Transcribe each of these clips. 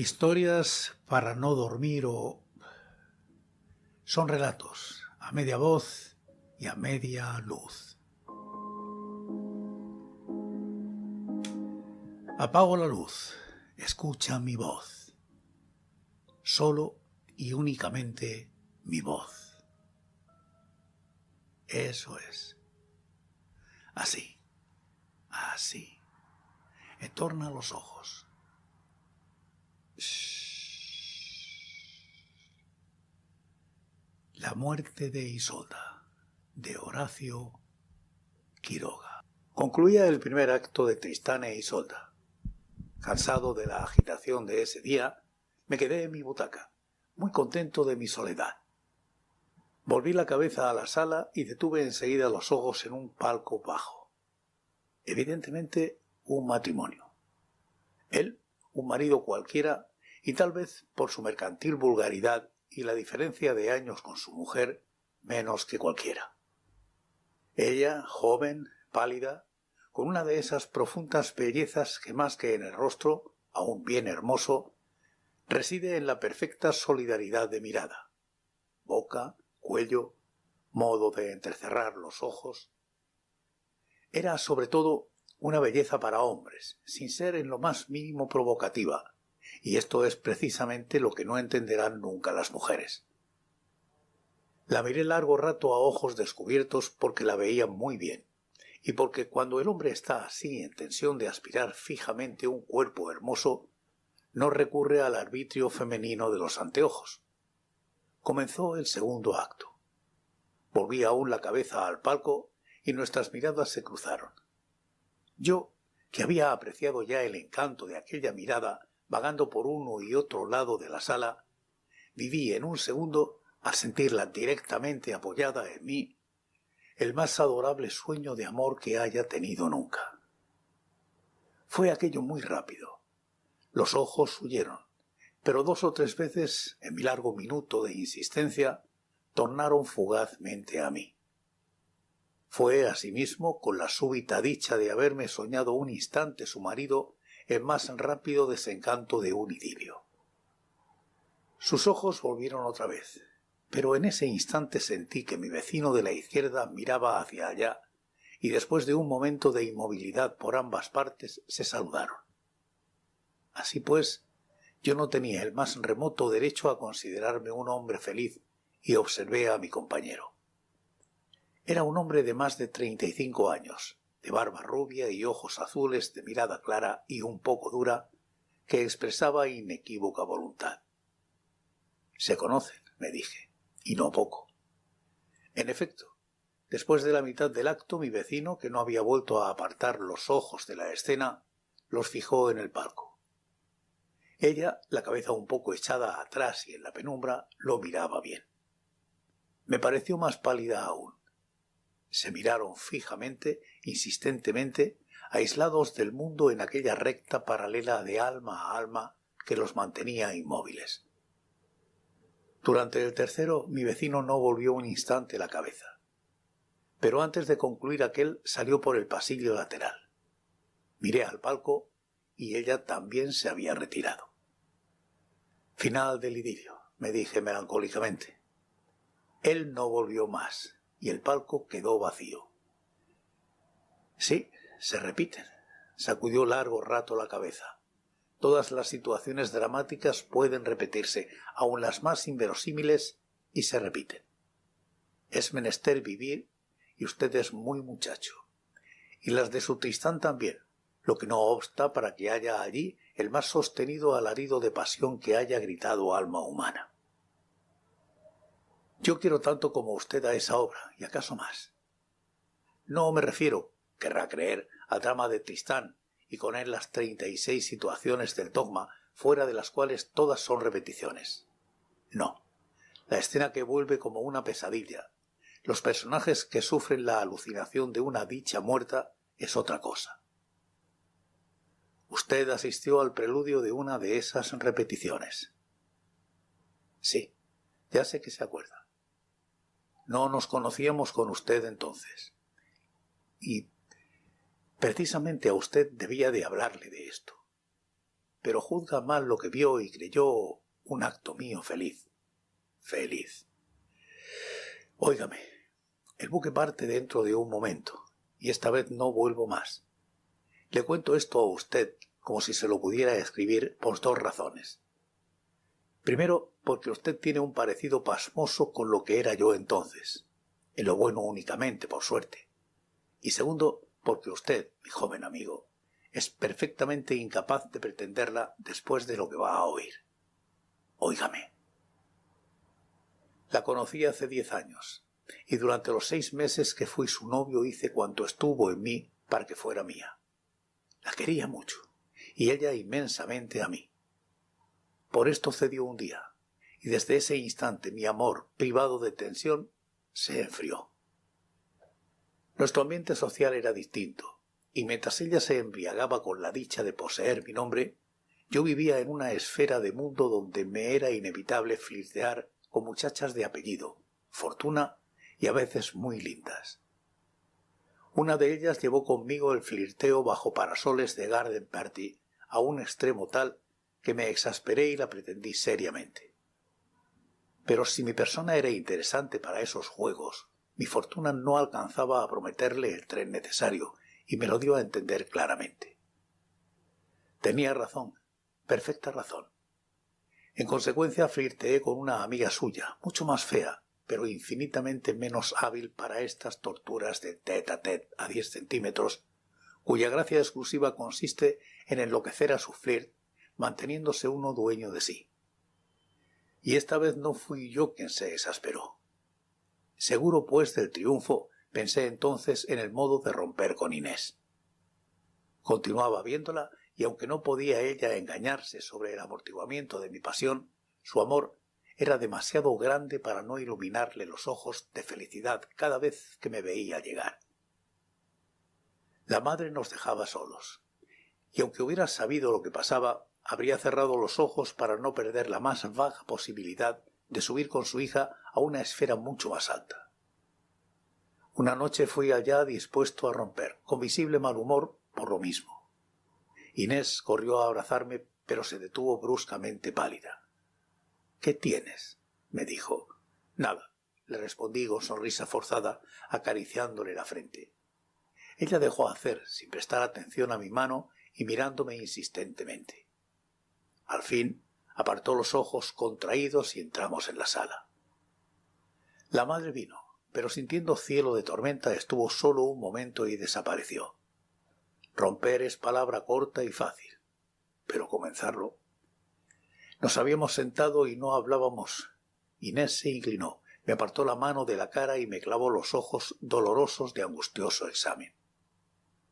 Historias para no dormir o... Son relatos a media voz y a media luz. Apago la luz, escucha mi voz. Solo y únicamente mi voz. Eso es. Así, así. Entorna los ojos la muerte de Isolda, de Horacio Quiroga. Concluía el primer acto de Tristán e Isolda. Cansado de la agitación de ese día, me quedé en mi butaca, muy contento de mi soledad. Volví la cabeza a la sala y detuve enseguida los ojos en un palco bajo. Evidentemente, un matrimonio. Él, un marido cualquiera, y tal vez por su mercantil vulgaridad y la diferencia de años con su mujer menos que cualquiera. Ella, joven, pálida, con una de esas profundas bellezas que más que en el rostro, aun bien hermoso, reside en la perfecta solidaridad de mirada. Boca, cuello, modo de entrecerrar los ojos. Era sobre todo una belleza para hombres, sin ser en lo más mínimo provocativa, y esto es precisamente lo que no entenderán nunca las mujeres. La miré largo rato a ojos descubiertos porque la veía muy bien, y porque cuando el hombre está así en tensión de aspirar fijamente un cuerpo hermoso, no recurre al arbitrio femenino de los anteojos. Comenzó el segundo acto. Volví aún la cabeza al palco y nuestras miradas se cruzaron. Yo, que había apreciado ya el encanto de aquella mirada, vagando por uno y otro lado de la sala, viví en un segundo, al sentirla directamente apoyada en mí, el más adorable sueño de amor que haya tenido nunca. Fue aquello muy rápido. Los ojos huyeron, pero dos o tres veces, en mi largo minuto de insistencia, tornaron fugazmente a mí. Fue asimismo con la súbita dicha de haberme soñado un instante su marido el más rápido desencanto de un idilio. Sus ojos volvieron otra vez, pero en ese instante sentí que mi vecino de la izquierda miraba hacia allá y después de un momento de inmovilidad por ambas partes se saludaron. Así pues, yo no tenía el más remoto derecho a considerarme un hombre feliz y observé a mi compañero. Era un hombre de más de treinta y cinco años, de barba rubia y ojos azules de mirada clara y un poco dura, que expresaba inequívoca voluntad. Se conocen, me dije, y no poco. En efecto, después de la mitad del acto mi vecino, que no había vuelto a apartar los ojos de la escena, los fijó en el palco. Ella, la cabeza un poco echada atrás y en la penumbra, lo miraba bien. Me pareció más pálida aún. Se miraron fijamente insistentemente, aislados del mundo en aquella recta paralela de alma a alma que los mantenía inmóviles. Durante el tercero mi vecino no volvió un instante la cabeza, pero antes de concluir aquel salió por el pasillo lateral. Miré al palco y ella también se había retirado. Final del idilio, me dije melancólicamente. Él no volvió más y el palco quedó vacío. Sí, se repiten. Sacudió largo rato la cabeza. Todas las situaciones dramáticas pueden repetirse, aun las más inverosímiles, y se repiten. Es menester vivir y usted es muy muchacho. Y las de su Tristán también, lo que no obsta para que haya allí el más sostenido alarido de pasión que haya gritado alma humana. Yo quiero tanto como usted a esa obra, y acaso más. No me refiero, querrá creer al drama de Tristán y con él las seis situaciones del dogma, fuera de las cuales todas son repeticiones. No, la escena que vuelve como una pesadilla, los personajes que sufren la alucinación de una dicha muerta es otra cosa. Usted asistió al preludio de una de esas repeticiones. Sí, ya sé que se acuerda. No nos conocíamos con usted entonces. Y Precisamente a usted debía de hablarle de esto. Pero juzga mal lo que vio y creyó un acto mío feliz. Feliz. Óigame, el buque parte dentro de un momento, y esta vez no vuelvo más. Le cuento esto a usted como si se lo pudiera escribir por dos razones. Primero, porque usted tiene un parecido pasmoso con lo que era yo entonces, en lo bueno únicamente, por suerte. Y segundo, porque usted, mi joven amigo, es perfectamente incapaz de pretenderla después de lo que va a oír. Óigame. La conocí hace diez años, y durante los seis meses que fui su novio hice cuanto estuvo en mí para que fuera mía. La quería mucho, y ella inmensamente a mí. Por esto cedió un día, y desde ese instante mi amor, privado de tensión, se enfrió. Nuestro ambiente social era distinto, y mientras ella se embriagaba con la dicha de poseer mi nombre, yo vivía en una esfera de mundo donde me era inevitable flirtear con muchachas de apellido, fortuna y a veces muy lindas. Una de ellas llevó conmigo el flirteo bajo parasoles de Garden Party a un extremo tal que me exasperé y la pretendí seriamente. Pero si mi persona era interesante para esos juegos, mi fortuna no alcanzaba a prometerle el tren necesario, y me lo dio a entender claramente. Tenía razón, perfecta razón. En consecuencia, flirteé con una amiga suya, mucho más fea, pero infinitamente menos hábil para estas torturas de tete a tete a diez centímetros, cuya gracia exclusiva consiste en enloquecer a su flirt, manteniéndose uno dueño de sí. Y esta vez no fui yo quien se exasperó. Seguro pues del triunfo, pensé entonces en el modo de romper con Inés. Continuaba viéndola y aunque no podía ella engañarse sobre el amortiguamiento de mi pasión, su amor era demasiado grande para no iluminarle los ojos de felicidad cada vez que me veía llegar. La madre nos dejaba solos, y aunque hubiera sabido lo que pasaba, habría cerrado los ojos para no perder la más vaga posibilidad de subir con su hija a una esfera mucho más alta. Una noche fui allá dispuesto a romper, con visible mal humor por lo mismo. Inés corrió a abrazarme, pero se detuvo bruscamente pálida. ¿Qué tienes? me dijo. Nada, le respondí con sonrisa forzada, acariciándole la frente. Ella dejó hacer, sin prestar atención a mi mano y mirándome insistentemente. Al fin apartó los ojos contraídos y entramos en la sala. La madre vino, pero sintiendo cielo de tormenta estuvo solo un momento y desapareció. Romper es palabra corta y fácil, pero comenzarlo. Nos habíamos sentado y no hablábamos. Inés se inclinó, me apartó la mano de la cara y me clavó los ojos dolorosos de angustioso examen.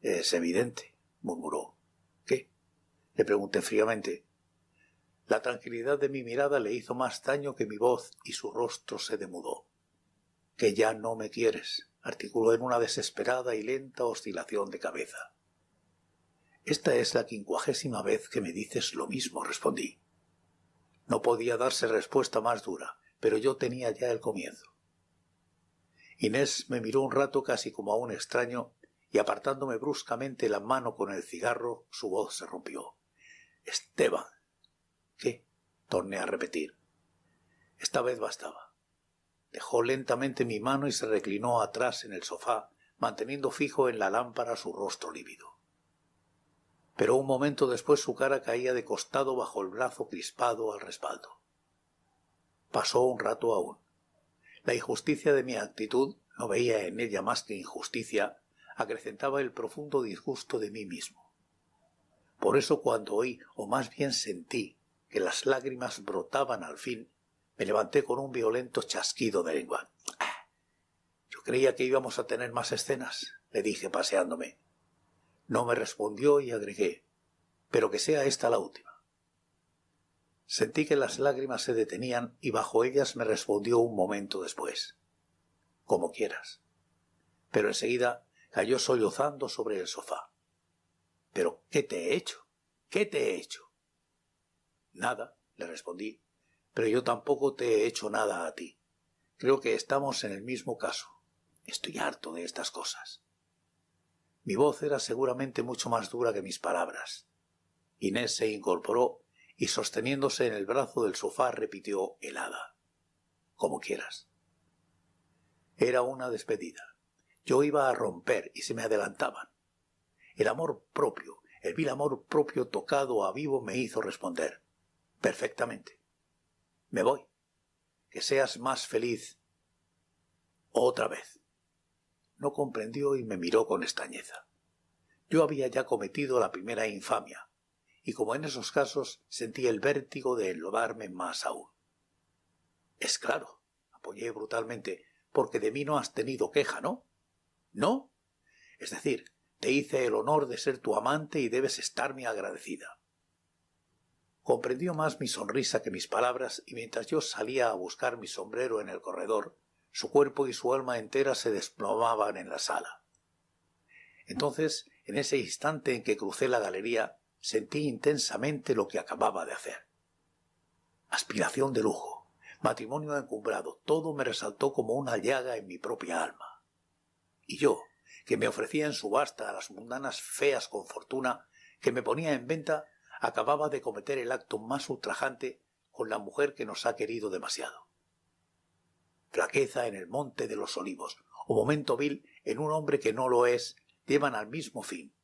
Es evidente, murmuró. ¿Qué? Le pregunté fríamente. La tranquilidad de mi mirada le hizo más daño que mi voz y su rostro se demudó. Que ya no me quieres, articuló en una desesperada y lenta oscilación de cabeza. Esta es la quincuagésima vez que me dices lo mismo, respondí. No podía darse respuesta más dura, pero yo tenía ya el comienzo. Inés me miró un rato casi como a un extraño, y apartándome bruscamente la mano con el cigarro, su voz se rompió. Esteban, torné a repetir. Esta vez bastaba. Dejó lentamente mi mano y se reclinó atrás en el sofá, manteniendo fijo en la lámpara su rostro lívido. Pero un momento después su cara caía de costado bajo el brazo crispado al respaldo. Pasó un rato aún. La injusticia de mi actitud, no veía en ella más que injusticia, acrecentaba el profundo disgusto de mí mismo. Por eso cuando oí, o más bien sentí, que las lágrimas brotaban al fin, me levanté con un violento chasquido de lengua. Ah, yo creía que íbamos a tener más escenas, le dije paseándome. No me respondió y agregué, pero que sea esta la última. Sentí que las lágrimas se detenían y bajo ellas me respondió un momento después. Como quieras. Pero enseguida cayó sollozando sobre el sofá. ¿Pero qué te he hecho? ¿Qué te he hecho? Nada, le respondí, pero yo tampoco te he hecho nada a ti. Creo que estamos en el mismo caso. Estoy harto de estas cosas. Mi voz era seguramente mucho más dura que mis palabras. Inés se incorporó y sosteniéndose en el brazo del sofá repitió helada. Como quieras. Era una despedida. Yo iba a romper y se me adelantaban. El amor propio, el vil amor propio tocado a vivo me hizo responder perfectamente. Me voy. Que seas más feliz. Otra vez. No comprendió y me miró con estañeza. Yo había ya cometido la primera infamia, y como en esos casos sentí el vértigo de enlobarme más aún. Es claro, apoyé brutalmente, porque de mí no has tenido queja, ¿no? ¿No? Es decir, te hice el honor de ser tu amante y debes estarme agradecida. Comprendió más mi sonrisa que mis palabras y mientras yo salía a buscar mi sombrero en el corredor, su cuerpo y su alma entera se desplomaban en la sala. Entonces, en ese instante en que crucé la galería, sentí intensamente lo que acababa de hacer. Aspiración de lujo, matrimonio encumbrado, todo me resaltó como una llaga en mi propia alma. Y yo, que me ofrecía en subasta a las mundanas feas con fortuna, que me ponía en venta, acababa de cometer el acto más ultrajante con la mujer que nos ha querido demasiado. Flaqueza en el monte de los olivos, o momento vil en un hombre que no lo es, llevan al mismo fin.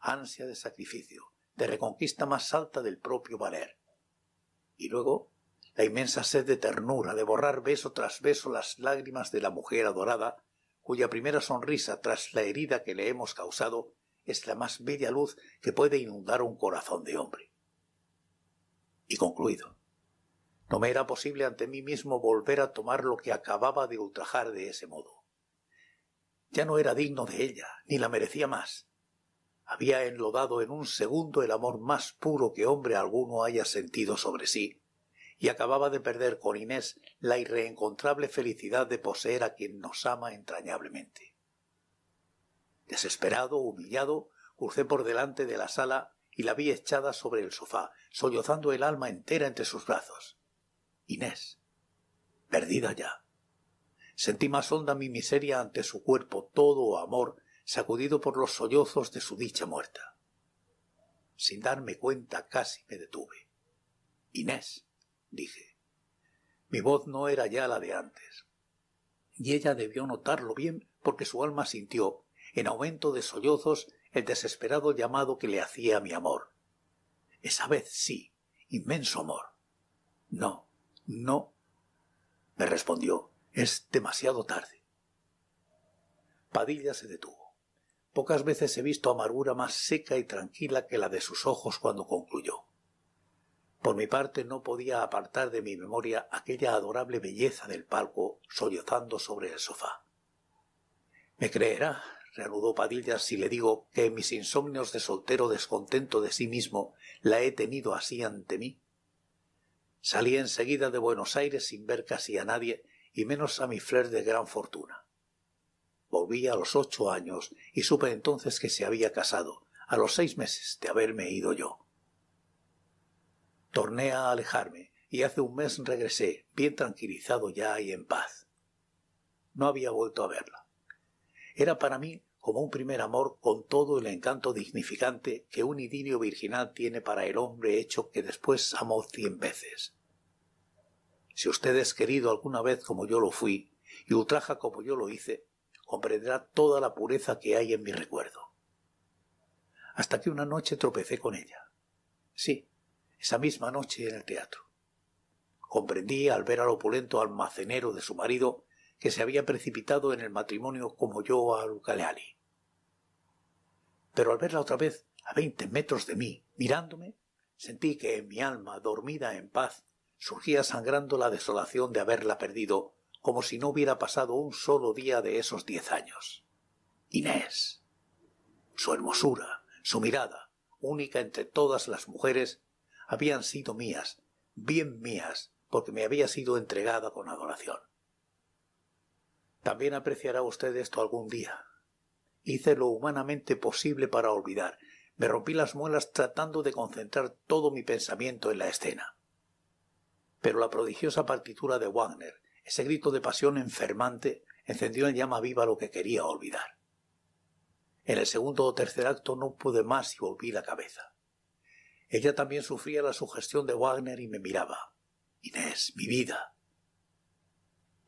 Ansia de sacrificio, de reconquista más alta del propio valer. Y luego, la inmensa sed de ternura, de borrar beso tras beso las lágrimas de la mujer adorada, cuya primera sonrisa tras la herida que le hemos causado es la más bella luz que puede inundar un corazón de hombre. Y concluido. No me era posible ante mí mismo volver a tomar lo que acababa de ultrajar de ese modo. Ya no era digno de ella, ni la merecía más. Había enlodado en un segundo el amor más puro que hombre alguno haya sentido sobre sí, y acababa de perder con Inés la irreencontrable felicidad de poseer a quien nos ama entrañablemente. Desesperado, humillado, crucé por delante de la sala y la vi echada sobre el sofá, sollozando el alma entera entre sus brazos. Inés. Perdida ya. Sentí más honda mi miseria ante su cuerpo, todo amor, sacudido por los sollozos de su dicha muerta. Sin darme cuenta casi me detuve. Inés, dije. Mi voz no era ya la de antes. Y ella debió notarlo bien porque su alma sintió, en aumento de sollozos el desesperado llamado que le hacía mi amor. Esa vez sí, inmenso amor. No, no, me respondió, es demasiado tarde. Padilla se detuvo. Pocas veces he visto amargura más seca y tranquila que la de sus ojos cuando concluyó. Por mi parte no podía apartar de mi memoria aquella adorable belleza del palco sollozando sobre el sofá. Me creerá, reanudó Padilla, si le digo que mis insomnios de soltero descontento de sí mismo la he tenido así ante mí. Salí enseguida de Buenos Aires sin ver casi a nadie y menos a mi flair de gran fortuna. Volví a los ocho años y supe entonces que se había casado, a los seis meses de haberme ido yo. Torné a alejarme y hace un mes regresé, bien tranquilizado ya y en paz. No había vuelto a verla. Era para mí como un primer amor con todo el encanto dignificante que un idilio virginal tiene para el hombre hecho que después amó cien veces. Si usted es querido alguna vez como yo lo fui, y ultraja como yo lo hice, comprenderá toda la pureza que hay en mi recuerdo. Hasta que una noche tropecé con ella. Sí, esa misma noche en el teatro. Comprendí al ver al opulento almacenero de su marido que se había precipitado en el matrimonio como yo a Ucaleali. Pero al verla otra vez a veinte metros de mí, mirándome, sentí que en mi alma, dormida en paz, surgía sangrando la desolación de haberla perdido, como si no hubiera pasado un solo día de esos diez años. Inés. Su hermosura, su mirada, única entre todas las mujeres, habían sido mías, bien mías, porque me había sido entregada con adoración. También apreciará usted esto algún día. Hice lo humanamente posible para olvidar. Me rompí las muelas tratando de concentrar todo mi pensamiento en la escena. Pero la prodigiosa partitura de Wagner, ese grito de pasión enfermante, encendió en llama viva lo que quería olvidar. En el segundo o tercer acto no pude más y volví la cabeza. Ella también sufría la sugestión de Wagner y me miraba. Inés, mi vida,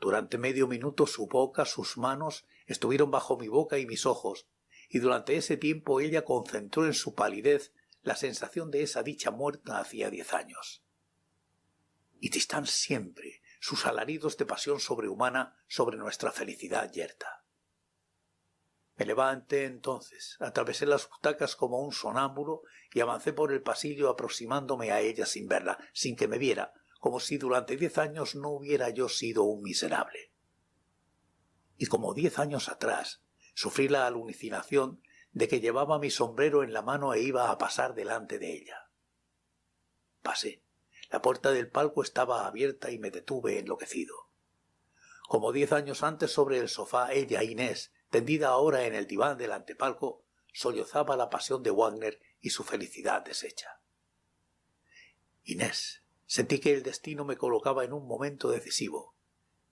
durante medio minuto su boca, sus manos, estuvieron bajo mi boca y mis ojos, y durante ese tiempo ella concentró en su palidez la sensación de esa dicha muerta hacía diez años. Y están siempre, sus alaridos de pasión sobrehumana sobre nuestra felicidad yerta. Me levanté entonces, atravesé las butacas como un sonámbulo y avancé por el pasillo aproximándome a ella sin verla, sin que me viera, como si durante diez años no hubiera yo sido un miserable. Y como diez años atrás sufrí la alucinación de que llevaba mi sombrero en la mano e iba a pasar delante de ella. Pasé. La puerta del palco estaba abierta y me detuve enloquecido. Como diez años antes sobre el sofá, ella, Inés, tendida ahora en el diván del antepalco, sollozaba la pasión de Wagner y su felicidad deshecha. Inés, Sentí que el destino me colocaba en un momento decisivo.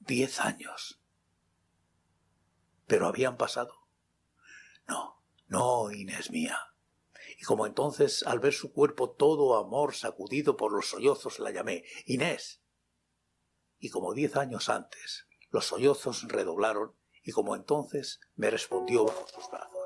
Diez años. Pero habían pasado. No, no, Inés mía. Y como entonces, al ver su cuerpo todo amor sacudido por los sollozos, la llamé Inés. Y como diez años antes, los sollozos redoblaron y como entonces me respondió bajo sus brazos.